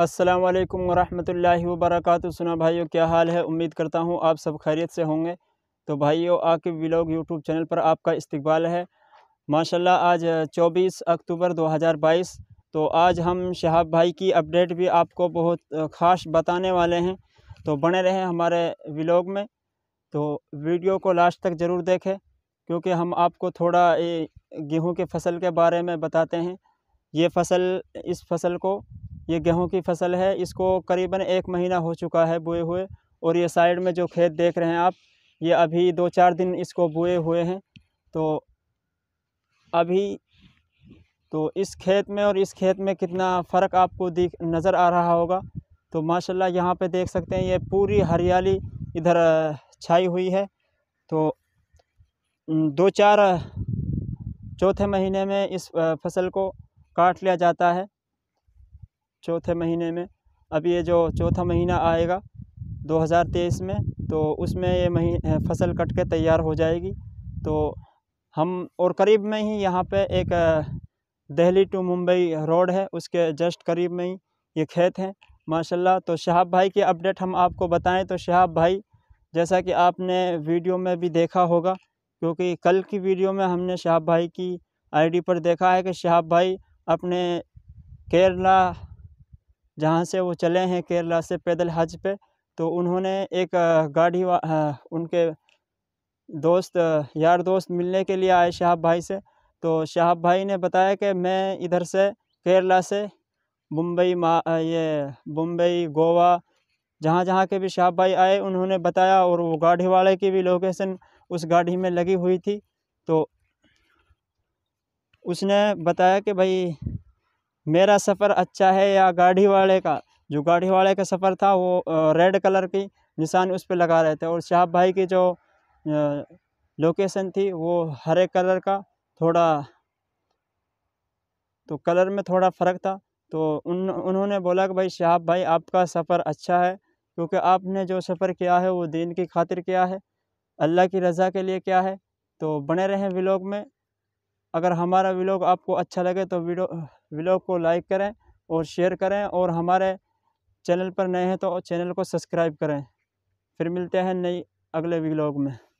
असलकम वरहमल वबरक सुना भाइयों क्या हाल है उम्मीद करता हूँ आप सब खैरियत से होंगे तो भाइयों आके व्लॉग यूट्यूब चैनल पर आपका इस्तकबाल है माशाल्लाह आज 24 अक्टूबर 2022 तो आज हम शहाब भाई की अपडेट भी आपको बहुत ख़ास बताने वाले हैं तो बने रहें हमारे व्लॉग में तो वीडियो को लास्ट तक ज़रूर देखें क्योंकि हम आपको थोड़ा गेहूँ के फसल के बारे में बताते हैं ये फसल इस फसल को ये गेहूं की फसल है इसको करीबन एक महीना हो चुका है बुए हुए और ये साइड में जो खेत देख रहे हैं आप ये अभी दो चार दिन इसको बुए हुए हैं तो अभी तो इस खेत में और इस खेत में कितना फ़र्क आपको दिख नज़र आ रहा होगा तो माशाल्लाह यहाँ पे देख सकते हैं ये पूरी हरियाली इधर छाई हुई है तो दो चार चौथे महीने में इस फसल को काट लिया जाता है चौथे महीने में अब ये जो चौथा महीना आएगा 2023 में तो उसमें ये मही फसल कट के तैयार हो जाएगी तो हम और करीब में ही यहाँ पे एक दिल्ली टू मुंबई रोड है उसके जस्ट करीब में ही ये खेत हैं माशाल्लाह तो शहाब भाई की अपडेट हम आपको बताएं तो शहाब भाई जैसा कि आपने वीडियो में भी देखा होगा क्योंकि कल की वीडियो में हमने शहाब भाई की आईडी पर देखा है कि शहाब भाई अपने केरला जहाँ से वो चले हैं केरला से पैदल हज पे तो उन्होंने एक गाड़ी उनके दोस्त यार दोस्त मिलने के लिए आए शाहब भाई से तो शाहब भाई ने बताया कि मैं इधर से केरला से मुंबई ये मुंबई गोवा जहाँ जहाँ के भी शाहब भाई आए उन्होंने बताया और वो गाड़ी वाले की भी लोकेशन उस गाड़ी में लगी हुई थी तो उसने बताया कि भाई मेरा सफ़र अच्छा है या गाड़ी वाले का जो गाड़ी वाले का सफ़र था वो रेड कलर की निशान उस पर लगा रहे थे और शाहब भाई की जो लोकेशन थी वो हरे कलर का थोड़ा तो कलर में थोड़ा फ़र्क था तो उन उन्होंने बोला कि भाई शाहब भाई आपका सफ़र अच्छा है क्योंकि आपने जो सफ़र किया है वो दीन की खातिर किया है अल्लाह की रज़ा के लिए क्या है तो बने रहें विलोक में अगर हमारा व्लॉग आपको अच्छा लगे तो वीडो व्लॉग को लाइक करें और शेयर करें और हमारे चैनल पर नए हैं तो चैनल को सब्सक्राइब करें फिर मिलते हैं नई अगले व्लॉग में